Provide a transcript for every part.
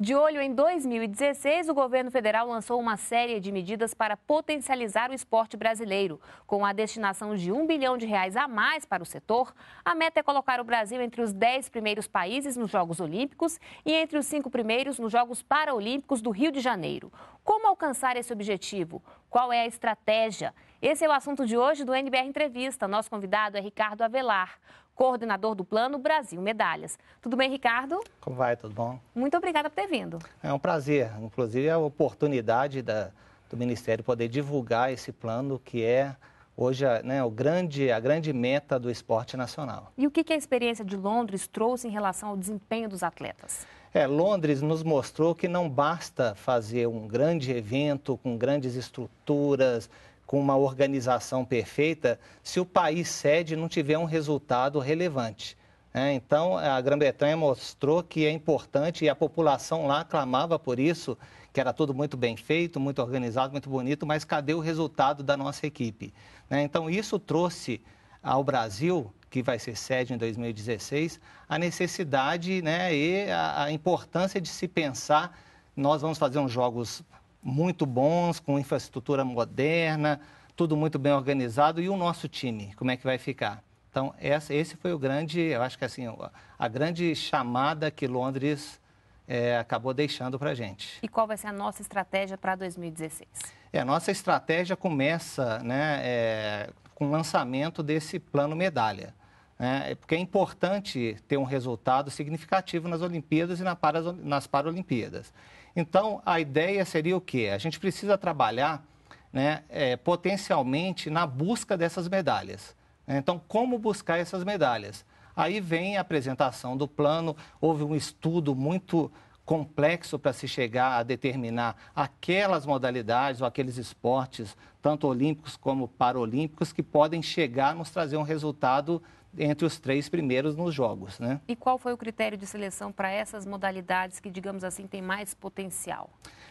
De olho em 2016, o governo federal lançou uma série de medidas para potencializar o esporte brasileiro. Com a destinação de um bilhão de reais a mais para o setor, a meta é colocar o Brasil entre os 10 primeiros países nos Jogos Olímpicos e entre os cinco primeiros nos Jogos Paralímpicos do Rio de Janeiro. Como alcançar esse objetivo? Qual é a estratégia? Esse é o assunto de hoje do NBR Entrevista. Nosso convidado é Ricardo Avelar coordenador do Plano Brasil Medalhas. Tudo bem, Ricardo? Como vai? Tudo bom? Muito obrigada por ter vindo. É um prazer. Inclusive, é a oportunidade da, do Ministério poder divulgar esse plano que é hoje né, o grande, a grande meta do esporte nacional. E o que, que a experiência de Londres trouxe em relação ao desempenho dos atletas? É, Londres nos mostrou que não basta fazer um grande evento com grandes estruturas, com uma organização perfeita se o país sede não tiver um resultado relevante. É, então, a Grã-Bretanha mostrou que é importante e a população lá clamava por isso, que era tudo muito bem feito, muito organizado, muito bonito, mas cadê o resultado da nossa equipe? Né? Então, isso trouxe ao Brasil, que vai ser sede em 2016, a necessidade né, e a, a importância de se pensar. Nós vamos fazer uns jogos muito bons, com infraestrutura moderna, tudo muito bem organizado. E o nosso time, como é que vai ficar? Então, essa, esse foi o grande, eu acho que assim, a grande chamada que Londres é, acabou deixando para a gente. E qual vai ser a nossa estratégia para 2016? É, a nossa estratégia começa né, é, com o lançamento desse plano medalha. Né, é, porque é importante ter um resultado significativo nas Olimpíadas e na para, nas Paralimpíadas. Então, a ideia seria o quê? A gente precisa trabalhar né, é, potencialmente na busca dessas medalhas. Né? Então, como buscar essas medalhas? Aí vem a apresentação do plano, houve um estudo muito complexo para se chegar a determinar aquelas modalidades ou aqueles esportes, tanto olímpicos como paralímpicos, que podem chegar a nos trazer um resultado entre os três primeiros nos jogos. Né? E qual foi o critério de seleção para essas modalidades que, digamos assim, têm mais potencial?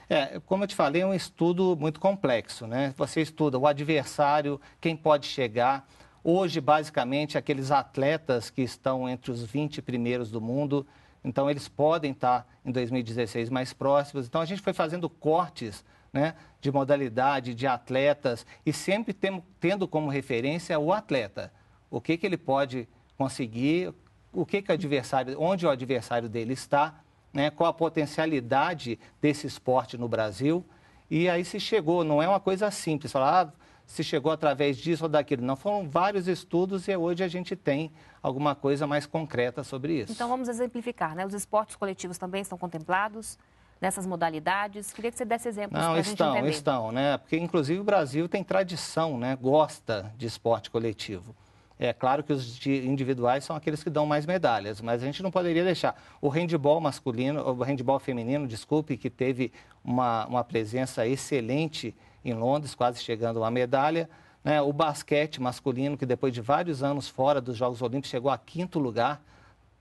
É, como eu te falei, é um estudo muito complexo. Né? Você estuda o adversário, quem pode chegar. Hoje, basicamente, aqueles atletas que estão entre os 20 primeiros do mundo então, eles podem estar em 2016 mais próximos. Então, a gente foi fazendo cortes né, de modalidade, de atletas, e sempre tem, tendo como referência o atleta. O que, que ele pode conseguir, o que, que o adversário, onde o adversário dele está, né, qual a potencialidade desse esporte no Brasil. E aí se chegou, não é uma coisa simples, falar, ah, se chegou através disso ou daquilo. Não foram vários estudos e hoje a gente tem alguma coisa mais concreta sobre isso. Então vamos exemplificar, né? Os esportes coletivos também estão contemplados nessas modalidades. Queria que você desse exemplos para a gente estão, entender. Estão, né? Porque inclusive o Brasil tem tradição, né? Gosta de esporte coletivo. É claro que os individuais são aqueles que dão mais medalhas, mas a gente não poderia deixar. O handball masculino, o handebol feminino, desculpe, que teve uma, uma presença excelente em Londres, quase chegando à medalha. Né? O basquete masculino, que depois de vários anos fora dos Jogos Olímpicos, chegou a quinto lugar.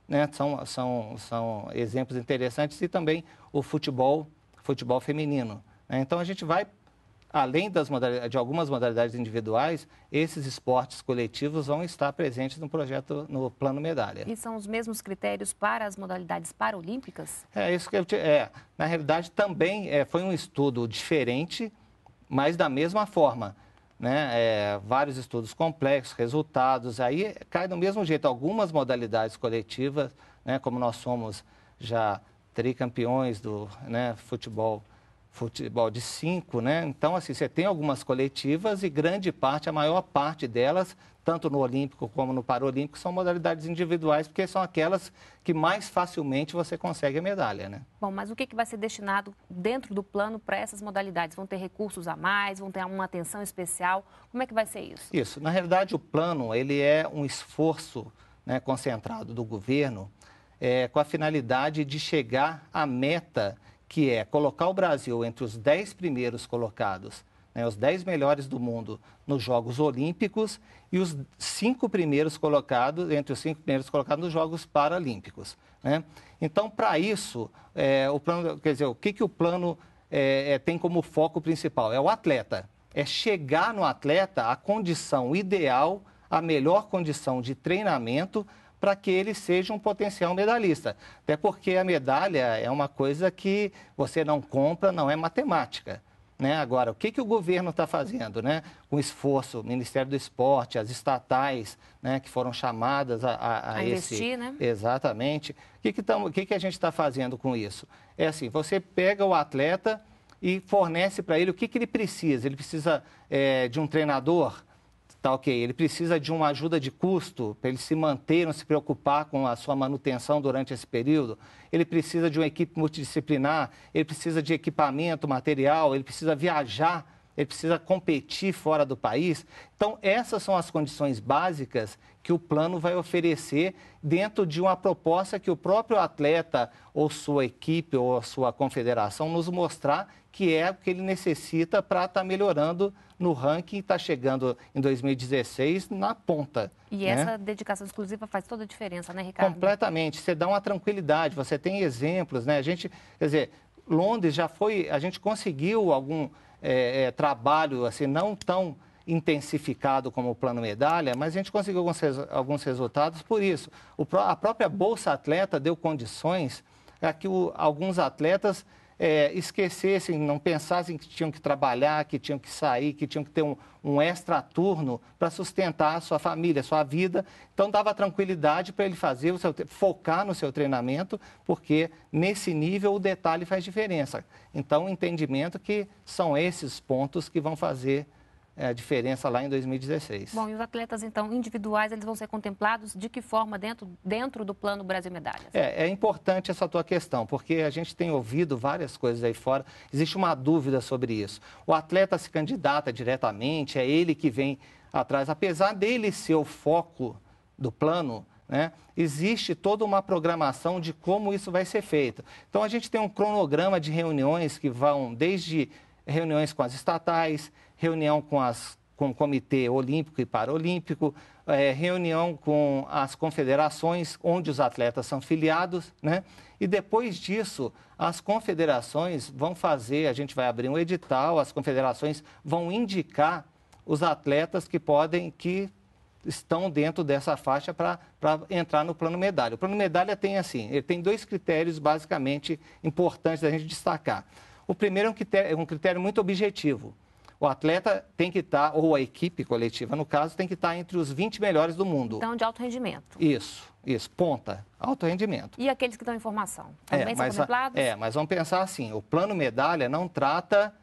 Né? São, são, são exemplos interessantes. E também o futebol, futebol feminino. Né? Então, a gente vai além das de algumas modalidades individuais, esses esportes coletivos vão estar presentes no projeto, no plano medalha. E são os mesmos critérios para as modalidades paralímpicas? É, isso que eu te, é, Na realidade, também é, foi um estudo diferente mas da mesma forma. Né? É, vários estudos complexos, resultados, aí cai do mesmo jeito. Algumas modalidades coletivas, né, como nós somos já tricampeões do né, futebol futebol de cinco, né? Então, assim, você tem algumas coletivas e grande parte, a maior parte delas tanto no Olímpico como no Paralímpico, são modalidades individuais, porque são aquelas que mais facilmente você consegue a medalha, né? Bom, mas o que, que vai ser destinado dentro do plano para essas modalidades? Vão ter recursos a mais? Vão ter uma atenção especial? Como é que vai ser isso? Isso. Na realidade, o plano ele é um esforço né, concentrado do governo é, com a finalidade de chegar à meta que é colocar o Brasil entre os 10 primeiros colocados né, os 10 melhores do mundo nos Jogos Olímpicos e os cinco primeiros colocados, entre os cinco primeiros colocados nos Jogos Paralímpicos. Né? Então, para isso, é, o plano, quer dizer, o que, que o plano é, é, tem como foco principal? É o atleta. É chegar no atleta a condição ideal, a melhor condição de treinamento para que ele seja um potencial medalhista. Até porque a medalha é uma coisa que você não compra, não é matemática. Né? Agora, o que, que o governo está fazendo? Né? Com esforço, o Ministério do Esporte, as estatais né, que foram chamadas a, a, a, a esse... investir, né? Exatamente. O que, que, tamo, que, que a gente está fazendo com isso? É assim, você pega o atleta e fornece para ele o que, que ele precisa. Ele precisa é, de um treinador, Tá ok. Ele precisa de uma ajuda de custo para ele se manter, não se preocupar com a sua manutenção durante esse período. Ele precisa de uma equipe multidisciplinar, ele precisa de equipamento, material, ele precisa viajar, ele precisa competir fora do país. Então, essas são as condições básicas que o plano vai oferecer dentro de uma proposta que o próprio atleta ou sua equipe ou a sua confederação nos mostrar que é o que ele necessita para estar tá melhorando no ranking, e tá estar chegando em 2016 na ponta. E né? essa dedicação exclusiva faz toda a diferença, né, Ricardo? Completamente. Você dá uma tranquilidade, você tem exemplos, né? A gente, quer dizer, Londres já foi, a gente conseguiu algum é, é, trabalho, assim, não tão intensificado como o plano medalha, mas a gente conseguiu alguns, alguns resultados por isso. O, a própria Bolsa Atleta deu condições a que o, alguns atletas é, esquecessem, não pensassem que tinham que trabalhar, que tinham que sair, que tinham que ter um, um extra turno para sustentar a sua família, a sua vida. Então dava tranquilidade para ele fazer o seu focar no seu treinamento, porque nesse nível o detalhe faz diferença. Então entendimento que são esses pontos que vão fazer é, a diferença lá em 2016. Bom, e os atletas, então, individuais, eles vão ser contemplados de que forma dentro, dentro do Plano Brasil Medalhas? É, é importante essa tua questão, porque a gente tem ouvido várias coisas aí fora, existe uma dúvida sobre isso. O atleta se candidata diretamente, é ele que vem atrás, apesar dele ser o foco do plano, né? Existe toda uma programação de como isso vai ser feito. Então, a gente tem um cronograma de reuniões que vão desde reuniões com as estatais, reunião com, as, com o Comitê Olímpico e Paralímpico, é, reunião com as confederações onde os atletas são filiados, né? E depois disso, as confederações vão fazer, a gente vai abrir um edital, as confederações vão indicar os atletas que podem, que estão dentro dessa faixa para entrar no plano medalha. O plano medalha tem assim, ele tem dois critérios basicamente importantes da gente destacar. O primeiro é um critério, um critério muito objetivo. O atleta tem que estar, tá, ou a equipe coletiva, no caso, tem que estar tá entre os 20 melhores do mundo. Então, de alto rendimento. Isso, isso, ponta, alto rendimento. E aqueles que dão informação também é, são contemplados? É, mas vamos pensar assim, o plano medalha não trata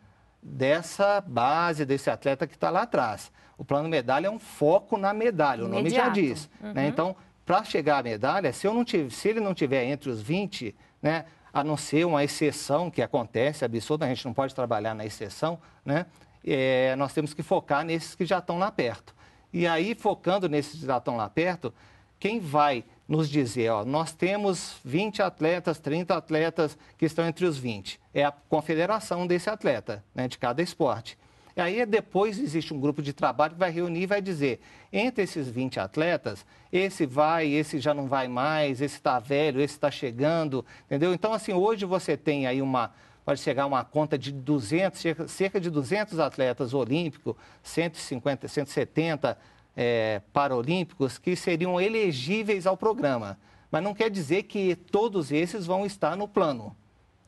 dessa base, desse atleta que está lá atrás. O plano medalha é um foco na medalha, Imediato. o nome já diz. Né? Uhum. Né? Então, para chegar à medalha, se, eu não tive, se ele não tiver entre os 20, né, a não ser uma exceção que acontece, absurda, a gente não pode trabalhar na exceção, né? É, nós temos que focar nesses que já estão lá perto. E aí, focando nesses que já estão lá perto, quem vai nos dizer, ó, nós temos 20 atletas, 30 atletas que estão entre os 20? É a confederação desse atleta, né, de cada esporte. E aí depois existe um grupo de trabalho que vai reunir e vai dizer, entre esses 20 atletas, esse vai, esse já não vai mais, esse está velho, esse está chegando, entendeu? Então, assim, hoje você tem aí uma, pode chegar a uma conta de 200, cerca de 200 atletas olímpicos, 150, 170 é, paralímpicos que seriam elegíveis ao programa. Mas não quer dizer que todos esses vão estar no plano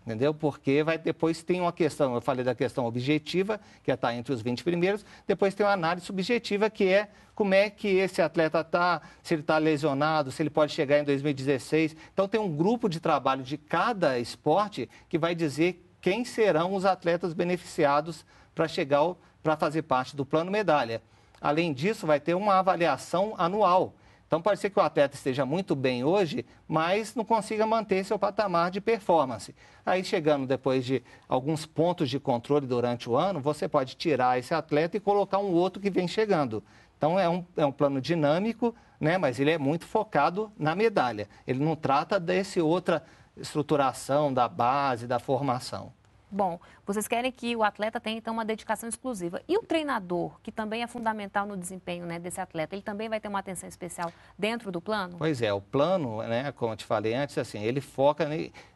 entendeu? Porque vai, depois tem uma questão, eu falei da questão objetiva, que é estar tá entre os 20 primeiros, depois tem uma análise subjetiva, que é como é que esse atleta está, se ele está lesionado, se ele pode chegar em 2016. Então tem um grupo de trabalho de cada esporte que vai dizer quem serão os atletas beneficiados para chegar para fazer parte do plano medalha. Além disso, vai ter uma avaliação anual. Então pode ser que o atleta esteja muito bem hoje, mas não consiga manter seu patamar de performance. Aí chegando depois de alguns pontos de controle durante o ano, você pode tirar esse atleta e colocar um outro que vem chegando. Então é um, é um plano dinâmico, né? mas ele é muito focado na medalha. Ele não trata desse outra estruturação da base, da formação. Bom, vocês querem que o atleta tenha então uma dedicação exclusiva. E o treinador, que também é fundamental no desempenho né, desse atleta, ele também vai ter uma atenção especial dentro do plano? Pois é, o plano, né, como eu te falei antes, assim, ele foca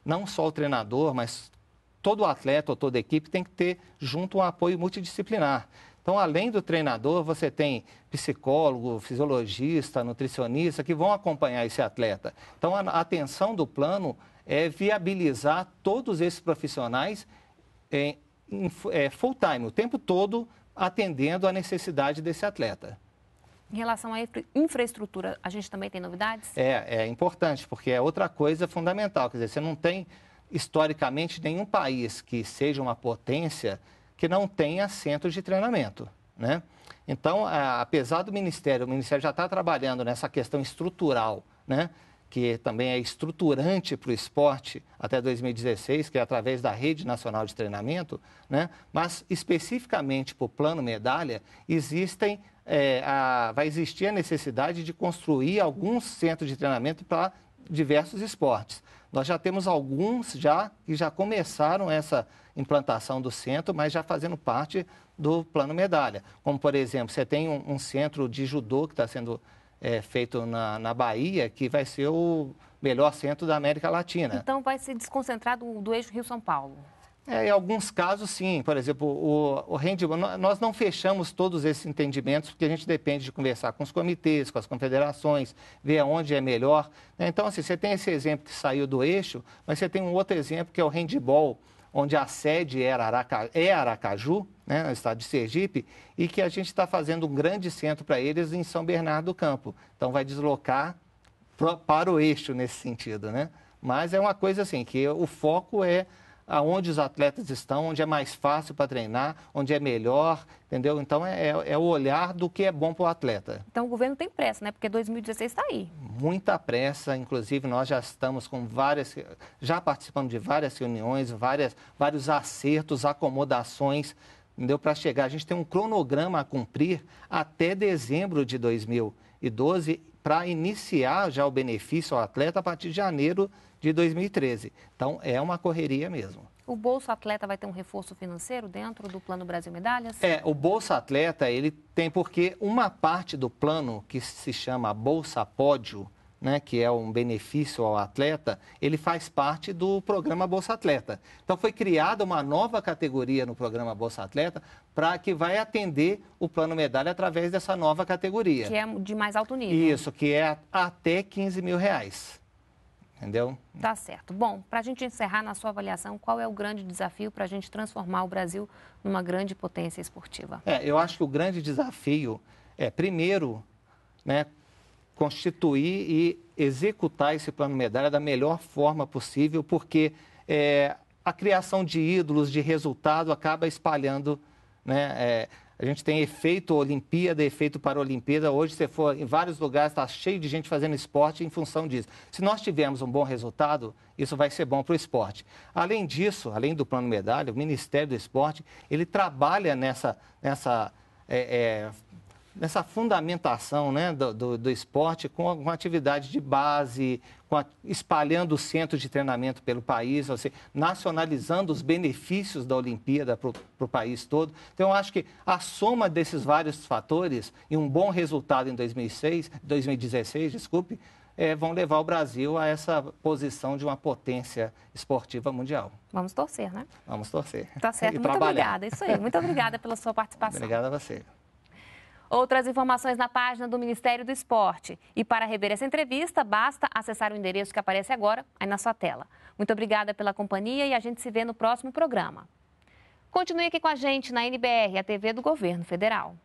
não só o treinador, mas todo atleta ou toda equipe tem que ter junto um apoio multidisciplinar. Então, além do treinador, você tem psicólogo, fisiologista, nutricionista que vão acompanhar esse atleta. Então, a atenção do plano é viabilizar todos esses profissionais é, é, full time, o tempo todo atendendo à necessidade desse atleta. Em relação à infraestrutura, a gente também tem novidades? É, é importante, porque é outra coisa fundamental. Quer dizer, você não tem, historicamente, nenhum país que seja uma potência que não tenha centro de treinamento. Né? Então, apesar do Ministério, o Ministério já está trabalhando nessa questão estrutural, né? que também é estruturante para o esporte até 2016, que é através da Rede Nacional de Treinamento, né? mas especificamente para o plano medalha, existem, é, a, vai existir a necessidade de construir alguns centros de treinamento para diversos esportes. Nós já temos alguns já que já começaram essa implantação do centro, mas já fazendo parte do plano medalha. Como, por exemplo, você tem um, um centro de judô que está sendo é, feito na, na Bahia, que vai ser o melhor centro da América Latina. Então vai se desconcentrar do, eixo Rio-São Paulo? É, em alguns casos, sim. Por exemplo, o, o nós não fechamos todos esses entendimentos, porque a gente depende de conversar com os comitês, com as confederações, ver onde é melhor. Né? Então, assim, você tem esse exemplo que saiu do eixo, mas você tem um outro exemplo que é o handball, onde a sede era é, é Aracaju, né, no estado de Sergipe, e que a gente está fazendo um grande centro para eles em São Bernardo do Campo. Então, vai deslocar pro, para o eixo nesse sentido, né? Mas é uma coisa assim, que o foco é aonde os atletas estão, onde é mais fácil para treinar, onde é melhor, entendeu? Então é, é, é o olhar do que é bom para o atleta. Então o governo tem pressa, né? Porque 2016 está aí. Muita pressa, inclusive nós já estamos com várias, já participando de várias reuniões, várias, vários acertos, acomodações entendeu? para chegar. A gente tem um cronograma a cumprir até dezembro de 2012 para iniciar já o benefício ao atleta a partir de janeiro de 2013. Então, é uma correria mesmo. O Bolsa Atleta vai ter um reforço financeiro dentro do Plano Brasil Medalhas? É, o Bolsa Atleta, ele tem porque uma parte do plano que se chama Bolsa Pódio, né, que é um benefício ao atleta, ele faz parte do programa Bolsa Atleta. Então foi criada uma nova categoria no programa Bolsa Atleta para que vai atender o plano medalha através dessa nova categoria. Que é de mais alto nível. Isso, que é até 15 mil reais. Entendeu? Tá certo. Bom, para a gente encerrar na sua avaliação, qual é o grande desafio para a gente transformar o Brasil numa grande potência esportiva? É, eu acho que o grande desafio é, primeiro, né, constituir e executar esse plano medalha da melhor forma possível, porque é, a criação de ídolos, de resultado, acaba espalhando. Né, é, a gente tem efeito Olimpíada, efeito Olimpíada. Hoje, você for em vários lugares, está cheio de gente fazendo esporte em função disso. Se nós tivermos um bom resultado, isso vai ser bom para o esporte. Além disso, além do plano medalha, o Ministério do Esporte, ele trabalha nessa, nessa é, é, nessa fundamentação né, do, do, do esporte com, com atividade de base, a, espalhando o centro de treinamento pelo país, ou seja, nacionalizando os benefícios da Olimpíada para o país todo. Então, eu acho que a soma desses vários fatores e um bom resultado em 2006, 2016, desculpe, é, vão levar o Brasil a essa posição de uma potência esportiva mundial. Vamos torcer, né? Vamos torcer. Tá certo. E muito trabalhar. obrigada. Isso aí. Muito obrigada pela sua participação. Obrigada a você. Outras informações na página do Ministério do Esporte. E para rever essa entrevista, basta acessar o endereço que aparece agora aí na sua tela. Muito obrigada pela companhia e a gente se vê no próximo programa. Continue aqui com a gente na NBR, a TV do Governo Federal.